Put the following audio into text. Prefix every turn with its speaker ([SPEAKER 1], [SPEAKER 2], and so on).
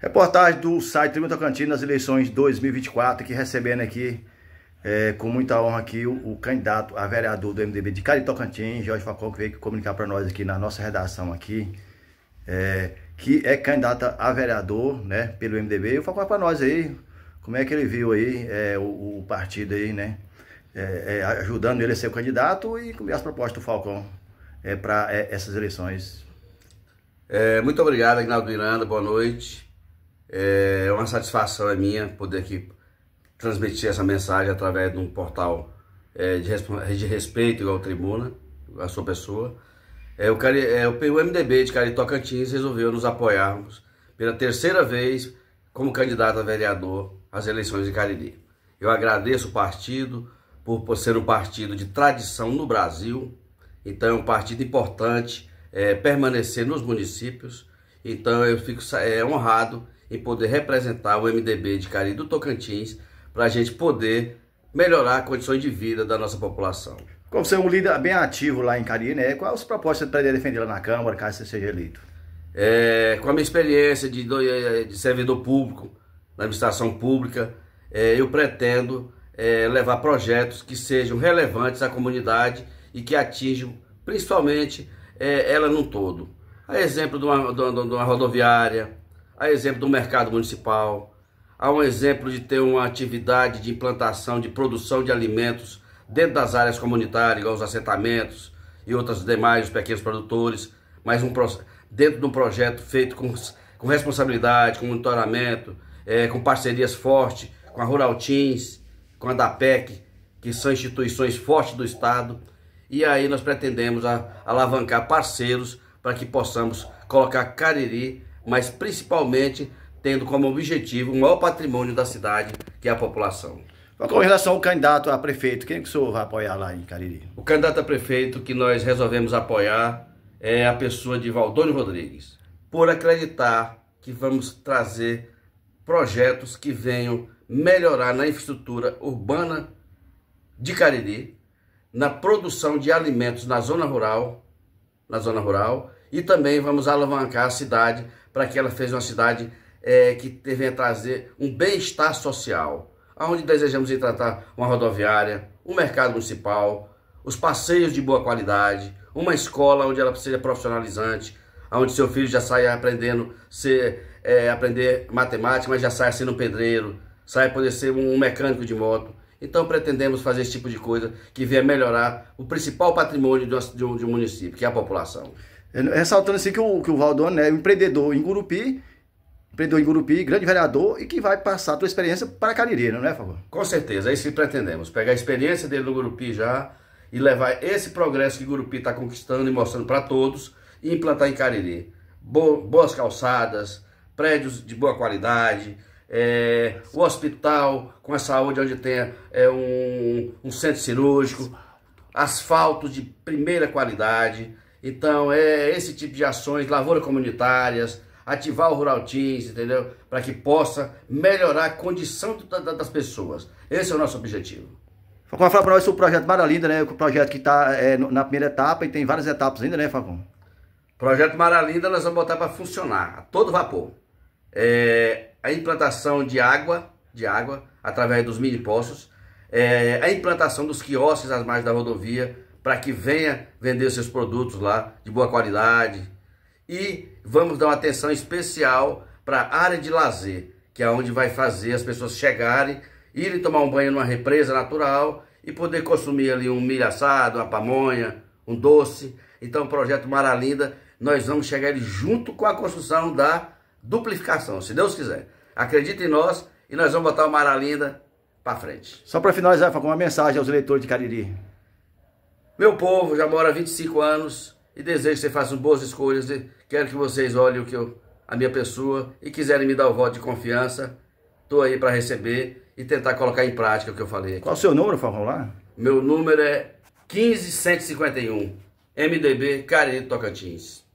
[SPEAKER 1] Reportagem do site Tribuna Tocantins nas eleições 2024, que recebendo aqui, é, com muita honra aqui, o, o, candidato a vereador do MDB de Cari Tocantins, Jorge Falcão, que veio comunicar para nós aqui na nossa redação aqui, é, que é candidato a vereador, né, pelo MDB. E Facol para nós aí, como é que ele viu aí é, o, o, partido aí, né, é, é, ajudando ele a ser o candidato
[SPEAKER 2] e as propostas do Falcão é, para essas eleições. muito obrigado, Agnaldo Miranda, boa noite. É, é uma satisfação é minha poder aqui transmitir essa mensagem através de um portal é, de, de, respeito, igual a Tribuna, a sua pessoa. É, o, é, o MDB de Cari resolveu nos apoiarmos pela terceira vez como candidato a vereador às eleições de Cariri. Eu agradeço o partido por, por ser um partido de tradição no Brasil, então é um partido importante é, permanecer nos municípios, então eu fico é, honrado em poder representar o MDB de Cari do Tocantins para a gente poder melhorar a condição de vida da nossa população. Como você é um líder bem ativo lá em Cari, né? Quais as propostas
[SPEAKER 1] para defender lá na Câmara, caso você seja eleito?
[SPEAKER 2] É, com a minha experiência de, eh, eh, de servidor público, na administração pública, é, eu pretendo é, levar projetos que sejam relevantes à comunidade e que atinjam principalmente é, ela num todo. A exemplo de uma, de uma, de uma rodoviária, a exemplo do mercado municipal, há um exemplo de ter uma atividade de implantação, de produção de alimentos dentro das áreas comunitárias, igual os assentamentos e outras demais, os pequenos produtores, mas um, dentro de um projeto feito com, com responsabilidade, com monitoramento, é, com parcerias fortes, com a Rural Teams, com a DAPEC, que são instituições fortes do Estado, e aí nós pretendemos alavancar parceiros para que possamos colocar Cariri mas principalmente tendo como objetivo o maior patrimônio da cidade, que é a população. Com relação
[SPEAKER 1] ao candidato a prefeito, quem é que o senhor vai apoiar lá em Cariri?
[SPEAKER 2] O candidato a prefeito que nós resolvemos apoiar é a pessoa de Valdônio Rodrigues, por acreditar que vamos trazer projetos que venham melhorar na infraestrutura urbana de Cariri, na produção de alimentos na zona rural, na zona rural, e também vamos alavancar a cidade para que ela seja uma cidade é, que venha trazer um bem-estar social, aonde desejamos tratar uma rodoviária, um mercado municipal, os passeios de boa qualidade, uma escola onde ela seja profissionalizante, onde seu filho já saia aprendendo ser, é, aprender matemática, mas já saia sendo pedreiro, saia poder ser um mecânico de moto. Então pretendemos fazer esse tipo de coisa que venha melhorar o principal patrimônio de um, de um município, que é a população.
[SPEAKER 1] É, ressaltando assim que o, que o Valdone é um empreendedor em Gurupi, empreendedor em Gurupi, grande vereador e que vai passar a sua experiência para Cariri, não é, favor?
[SPEAKER 2] Com certeza, é isso que pretendemos. Pegar a experiência dele no Gurupi já e levar esse progresso que Gurupi está conquistando e mostrando para todos e implantar em Cariri. boas calçadas, prédios de boa qualidade, é, o hospital com a saúde onde tem é, um, um centro cirúrgico, asfalto de primeira qualidade, então, é esse tipo de ações, lavoura comunitárias, ativar o Rural Teams, entendeu? Para que possa melhorar a condição das pessoas. Esse é o nosso objetivo.
[SPEAKER 1] Falcão, fala para nós sobre o projeto Maralinda, né? O projeto que está é, na primeira etapa e tem várias etapas ainda, né, Falcão?
[SPEAKER 2] Projeto Maralinda nós vamos botar para funcionar, a todo vapor. É, a implantação de água, de água, através dos mini poços, é, a implantação dos quiosques às margens da rodovia, para que venha vender seus produtos lá de boa qualidade. E vamos dar uma atenção especial para a área de lazer, que é onde vai fazer as pessoas chegarem, irem tomar um banho numa represa natural e poder consumir ali um milho assado, uma pamonha, um doce. Então, o projeto Maralinda, nós vamos chegar ele junto com a construção da duplicação, se Deus quiser. Acredita em nós e nós vamos botar o Maralinda para frente. Só para finalizar,
[SPEAKER 1] com uma mensagem aos eleitores de Cariri.
[SPEAKER 2] Meu povo já mora há 25 anos e desejo que vocês façam boas escolhas. quero que vocês olhem o que eu, a minha pessoa e quiserem me dar o voto de confiança. Estou aí para receber e tentar colocar em prática o que eu falei. Aqui. Qual o seu número, Fafão, lá? Meu número é 15151, MDB Careto Tocantins.